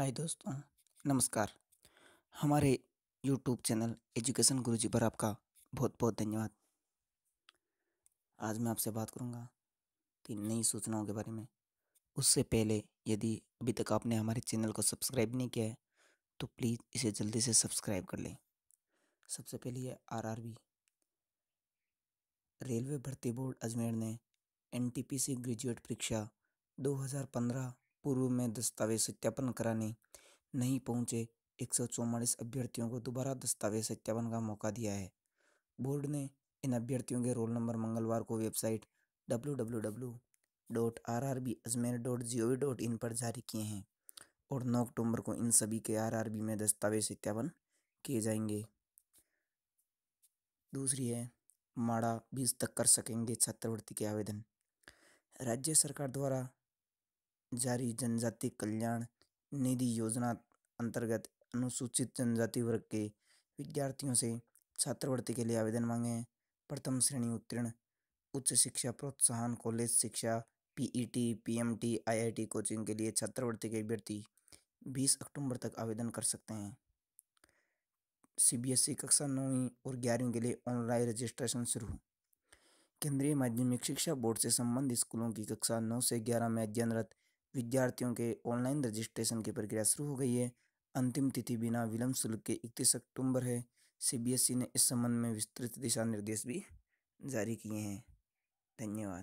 हाय दोस्तों नमस्कार हमारे यूट्यूब चैनल एजुकेशन गुरुजी पर आपका बहुत बहुत धन्यवाद आज मैं आपसे बात करूंगा कि नई सूचनाओं के बारे में उससे पहले यदि अभी तक आपने हमारे चैनल को सब्सक्राइब नहीं किया है तो प्लीज़ इसे जल्दी से सब्सक्राइब कर लें सबसे पहले है आरआरबी रेलवे भर्ती बोर्ड अजमेर ने एन ग्रेजुएट परीक्षा दो पूर्व में दस्तावेज सत्यापन कराने नहीं पहुंचे एक अभ्यर्थियों को दोबारा दस्तावेज सत्यापन का मौका दिया है बोर्ड ने इन अभ्यर्थियों के रोल नंबर मंगलवार को वेबसाइट www.rrbajmer.gov.in पर जारी किए हैं और 9 अक्टूबर को इन सभी के आरआरबी में दस्तावेज सत्यापन किए जाएंगे दूसरी है माड़ा बीस तक कर सकेंगे छात्रवृत्ति के आवेदन राज्य सरकार द्वारा जारी जनजाति कल्याण निधि योजना अंतर्गत अनुसूचित जनजाति वर्ग के विद्यार्थियों से छात्रवृत्ति के लिए आवेदन मांगे प्रथम श्रेणी उत्तीर्ण उच्च शिक्षा प्रोत्साहन कॉलेज शिक्षा पीईटी पीएमटी आईआईटी कोचिंग के लिए छात्रवृत्ति के अभ्यर्थी बीस अक्टूबर तक आवेदन कर सकते हैं सीबीएसई कक्षा नौवीं और ग्यारहवीं के लिए ऑनलाइन रजिस्ट्रेशन शुरू केंद्रीय माध्यमिक शिक्षा बोर्ड से संबंधित स्कूलों की कक्षा नौ से ग्यारह में अध्ययनरत विद्यार्थियों के ऑनलाइन रजिस्ट्रेशन की प्रक्रिया शुरू हो गई है अंतिम तिथि बिना विलंब शुल्क के इकतीस अक्टूबर है सीबीएसई ने इस संबंध में विस्तृत दिशा निर्देश भी जारी किए हैं धन्यवाद